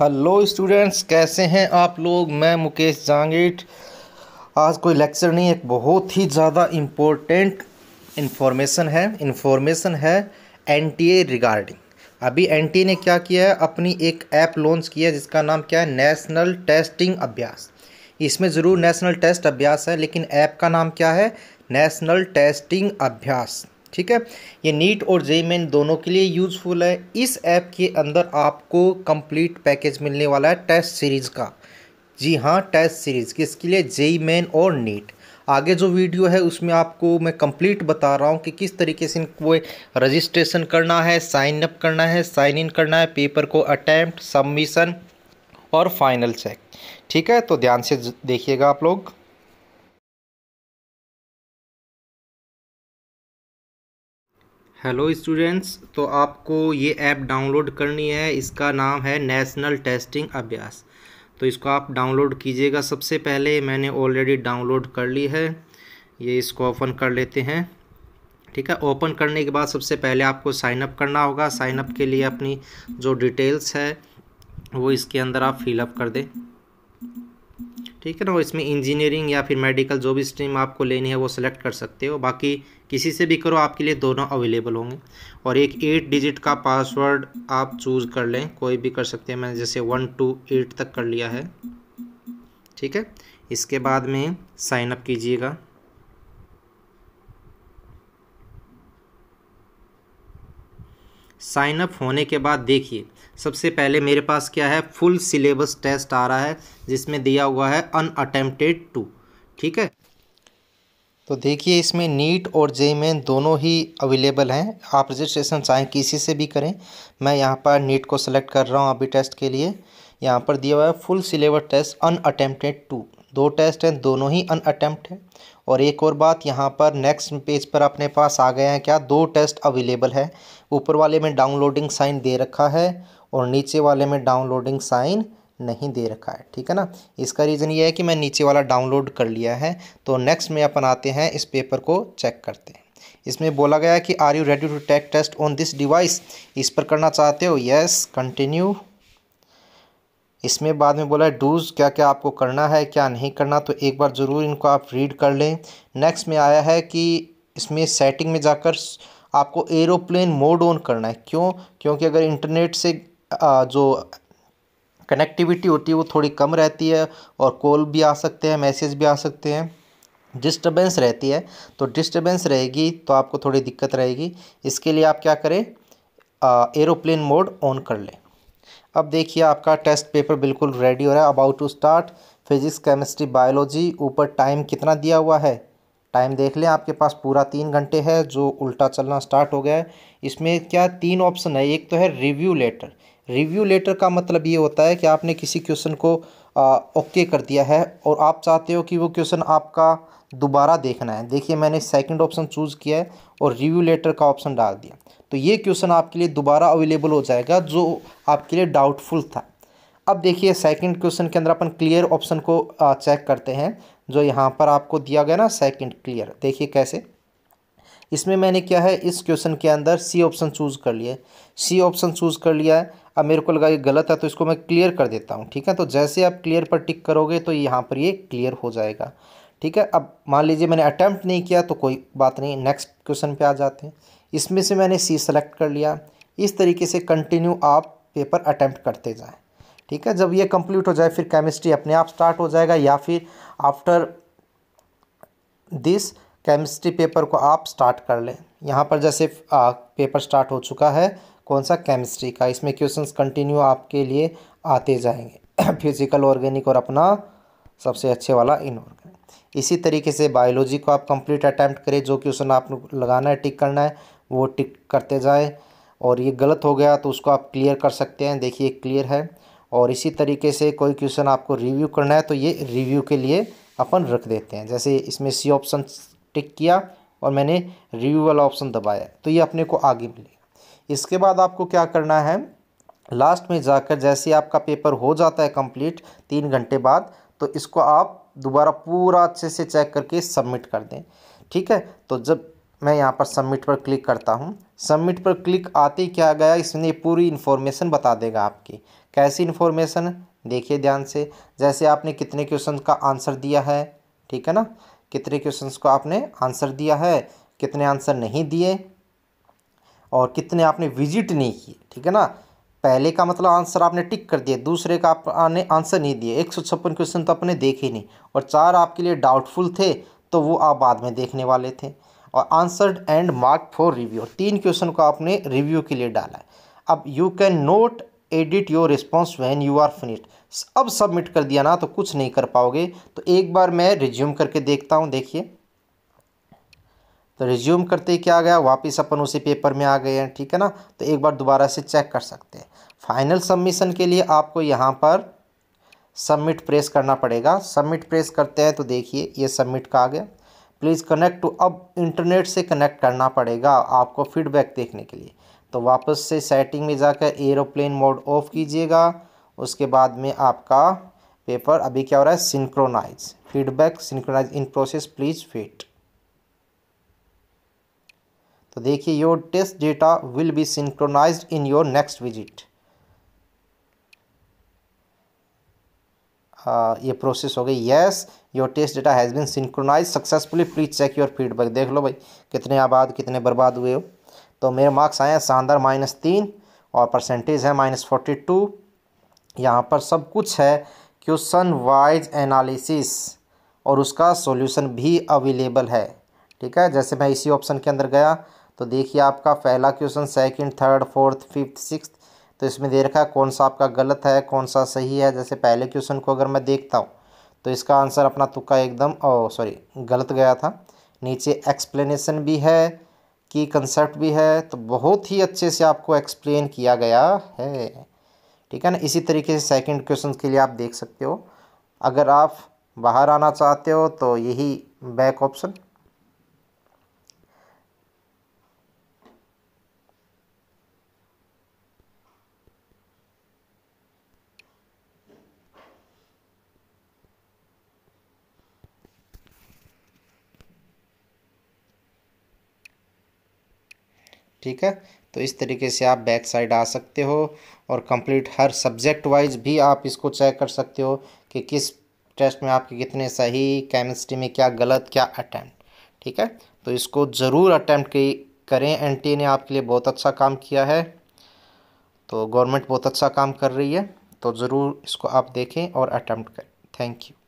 hello students कैसे हैं आप लोग मैं मुकेश जांगीट आज कोई लेक्चर नहीं एक बहुत ही ज़्यादा इम्पोर्टेंट इन्फॉर्मेशन है इन्फॉर्मेशन है एनटीए रिगार्डिंग अभी एनटीए ने क्या किया है अपनी एक ऐप लॉन्च किया है जिसका नाम क्या है नेशनल टेस्टिंग अभ्यास इसमें ज़रूर नेशनल टेस्ट अभ्यास है लेकिन ऐप का नाम क्या है नेशनल टेस्टिंग अभ्यास ठीक है ये नीट और जे मेन दोनों के लिए यूज़फुल है इस ऐप के अंदर आपको कंप्लीट पैकेज मिलने वाला है टेस्ट सीरीज़ का जी हाँ टेस्ट सीरीज़ किसके लिए जेई मेन और नीट आगे जो वीडियो है उसमें आपको मैं कंप्लीट बता रहा हूँ कि किस तरीके से इनको रजिस्ट्रेशन करना है साइन अप करना है साइन इन करना है पेपर को अटैम्प्ट सबमिशन और फाइनल चेक ठीक है तो ध्यान से देखिएगा आप लोग हेलो स्टूडेंट्स तो आपको ये ऐप डाउनलोड करनी है इसका नाम है नेशनल टेस्टिंग अभ्यास तो इसको आप डाउनलोड कीजिएगा सबसे पहले मैंने ऑलरेडी डाउनलोड कर ली है ये इसको ओपन कर लेते हैं ठीक है ओपन करने के बाद सबसे पहले आपको साइनअप करना होगा साइनअप के लिए अपनी जो डिटेल्स है वो इसके अंदर आप फिलअप कर दें ठीक है ना इसमें इंजीनियरिंग या फिर मेडिकल जो भी स्ट्रीम आपको लेनी है वो सिलेक्ट कर सकते हो बाकी किसी से भी करो आपके लिए दोनों अवेलेबल होंगे और एक एट डिजिट का पासवर्ड आप चूज़ कर लें कोई भी कर सकते हैं मैंने जैसे वन टू एट तक कर लिया है ठीक है इसके बाद में साइनअप कीजिएगा साइन अप होने के बाद देखिए सबसे पहले मेरे पास क्या है फुल सिलेबस टेस्ट आ रहा है जिसमें दिया हुआ है अनअटेम्प्टेड टू ठीक है तो देखिए इसमें नीट और जे मेन दोनों ही अवेलेबल हैं आप रजिस्ट्रेशन चाहें किसी से भी करें मैं यहाँ पर नीट को सिलेक्ट कर रहा हूँ अभी टेस्ट के लिए यहाँ पर दिया हुआ है full syllabus test unattempted two दो टेस्ट हैं दोनों ही अनअटेम्प्ट हैं और एक और बात यहाँ पर नेक्स्ट पेज पर अपने पास आ गया है क्या दो टेस्ट अवेलेबल है ऊपर वाले में डाउनलोडिंग साइन दे रखा है और नीचे वाले में डाउनलोडिंग साइन नहीं दे रखा है ठीक है ना इसका रीज़न ये है कि मैं नीचे वाला डाउनलोड कर लिया है तो नेक्स्ट में अपन आते हैं इस पेपर को चेक करते हैं इसमें बोला गया है कि are you ready to take test on this device इस पर करना चाहते हो यस कंटिन्यू इसमें बाद में बोला है डूज क्या क्या आपको करना है क्या नहीं करना तो एक बार ज़रूर इनको आप रीड कर लें नेक्स्ट में आया है कि इसमें सेटिंग में जाकर आपको एरोप्लेन मोड ऑन करना है क्यों क्योंकि अगर इंटरनेट से जो कनेक्टिविटी होती है वो थोड़ी कम रहती है और कॉल भी आ सकते हैं मैसेज भी आ सकते हैं डिस्टर्बेंस रहती है तो डिस्टर्बेंस रहेगी तो आपको थोड़ी दिक्कत रहेगी इसके लिए आप क्या करें एरोप्लेन मोड ऑन कर लें अब देखिए आपका टेस्ट पेपर बिल्कुल रेडी हो रहा है about to start physics chemistry biology ऊपर टाइम कितना दिया हुआ है टाइम देख लें आपके पास पूरा तीन घंटे है जो उल्टा चलना स्टार्ट हो गया है इसमें क्या तीन ऑप्शन है एक तो है रिव्यू लेटर रिव्यू लेटर का मतलब ये होता है कि आपने किसी क्वेश्चन को ओके कर दिया है और आप चाहते हो कि वो क्वेश्चन आपका दोबारा देखना है देखिए मैंने सेकंड ऑप्शन चूज़ किया है और रिव्यू लेटर का ऑप्शन डाल दिया तो ये क्वेश्चन आपके लिए दोबारा अवेलेबल हो जाएगा जो आपके लिए डाउटफुल था अब देखिए सेकंड क्वेश्चन के अंदर अपन क्लियर ऑप्शन को चेक करते हैं जो यहाँ पर आपको दिया गया ना सेकंड क्लियर देखिए कैसे इसमें मैंने क्या है इस क्वेश्चन के अंदर सी ऑप्शन चूज़ कर लिया सी ऑप्शन चूज़ कर लिया है अब मेरे को लगा ये गलत है तो इसको मैं क्लियर कर देता हूँ ठीक है तो जैसे आप क्लियर पर टिक करोगे तो यहाँ पर ये क्लियर हो जाएगा ठीक है अब मान लीजिए मैंने अटैम्प्ट नहीं किया तो कोई बात नहीं नेक्स्ट क्वेश्चन पर आ जाते हैं इसमें से मैंने सी सेलेक्ट कर लिया इस तरीके से कंटिन्यू आप पेपर अटैम्प्ट करते जाएँ ठीक है जब ये कंप्लीट हो जाए फिर केमिस्ट्री अपने आप स्टार्ट हो जाएगा या फिर आफ्टर दिस केमिस्ट्री पेपर को आप स्टार्ट कर लें यहाँ पर जैसे आ, पेपर स्टार्ट हो चुका है कौन सा केमिस्ट्री का इसमें क्वेश्चंस कंटिन्यू आपके लिए आते जाएंगे फिजिकल ऑर्गेनिक और अपना सबसे अच्छे वाला इनऑर्गेनिक इसी तरीके से बायोलॉजी को आप कंप्लीट अटैम्प्ट करें जो क्वेश्चन आप लगाना है टिक करना है वो टिक करते जाएँ और ये गलत हो गया तो उसको आप क्लियर कर सकते हैं देखिए क्लियर है और इसी तरीके से कोई क्वेश्चन आपको रिव्यू करना है तो ये रिव्यू के लिए अपन रख देते हैं जैसे इसमें सी ऑप्शन टिक किया और मैंने रिव्यू वाला ऑप्शन दबाया तो ये अपने को आगे मिले इसके बाद आपको क्या करना है लास्ट में जाकर जैसे आपका पेपर हो जाता है कंप्लीट तीन घंटे बाद तो इसको आप दोबारा पूरा अच्छे से चेक करके सबमिट कर दें ठीक है तो जब मैं यहाँ पर सबमिट पर क्लिक करता हूँ सबमिट पर क्लिक आते ही क्या गया इसमें पूरी इन्फॉर्मेशन बता देगा आपकी कैसी इन्फॉर्मेशन देखिए ध्यान से जैसे आपने कितने क्वेश्चन का आंसर दिया है ठीक है ना कितने क्वेश्चंस को आपने आंसर दिया है कितने आंसर नहीं दिए और कितने आपने विजिट नहीं किए ठीक है ना पहले का मतलब आंसर आपने टिक कर दिया दूसरे का आपने आंसर नहीं दिए एक सौ छप्पन क्वेश्चन तो आपने देखे नहीं और चार आपके लिए डाउटफुल थे तो वो आप बाद में देखने वाले थे और answered and mark for review तीन क्वेश्चन को आपने रिव्यू के लिए डाला है अब you can not edit your response when you are finished अब सबमिट कर दिया ना तो कुछ नहीं कर पाओगे तो एक बार मैं रिज्यूम करके देखता हूँ देखिए तो रिज्यूम करते ही क्या गया वापस अपन उसी पेपर में आ गए हैं ठीक है ना तो एक बार दोबारा से चेक कर सकते हैं फाइनल सबमिशन के लिए आपको यहाँ पर सबमिट प्रेस करना पड़ेगा सबमिट प्रेस करते हैं तो देखिए ये सबमिट का आ गया प्लीज़ कनेक्ट टू अब इंटरनेट से कनेक्ट करना पड़ेगा आपको फीडबैक देखने के लिए तो वापस से सेटिंग में जाकर एरोप्लेन मोड ऑफ़ कीजिएगा उसके बाद में आपका पेपर अभी क्या हो रहा है synchronise feedback synchronise in process please fit तो देखिए your test data will be synchronise in your next visit ये प्रोसेस हो गई yes your test data has been synchronise successfully please check your feedback देख लो भाई कितने आबाद कितने बर्बाद हुए हो तो मेरे मार्क्स आए हैं शानदार माइनस तीन और परसेंटेज है माइनस फोर्टी टू यहाँ पर सब कुछ है क्वेश्चन वाइज एनालिसिस और उसका सॉल्यूशन भी अवेलेबल है ठीक है जैसे मैं इसी ऑप्शन के अंदर गया तो देखिए आपका पहला question second third fourth fifth six तो इसमें दे रखा है कौन सा आपका गलत है कौन सा सही है जैसे पहले क्वेश्चन को अगर मैं देखता हूँ तो इसका आंसर अपना तुक्का एकदम ओ सॉरी गलत गया था नीचे एक्सप्लेनेशन भी है की कंसेप्ट भी है तो बहुत ही अच्छे से आपको एक्सप्लेन किया गया है ठीक है ना इसी तरीके से सेकंड क्वेश्चन के लिए आप देख सकते हो अगर आप बाहर आना चाहते हो तो यही बैक ऑप्शन ठीक है तो इस तरीके से आप बैक साइड आ सकते हो और कंप्लीट हर सब्जेक्ट वाइज भी आप इसको चेक कर सकते हो कि किस टेस्ट में आपके कितने सही केमिस्ट्री में क्या गलत क्या अटैम्प्ट ठीक है तो इसको ज़रूर अटैम्प्ट करें एन ने आपके लिए बहुत अच्छा काम किया है तो गवर्नमेंट बहुत अच्छा काम कर रही है तो ज़रूर इसको आप देखें और अटैम्प्ट करें थैंक यू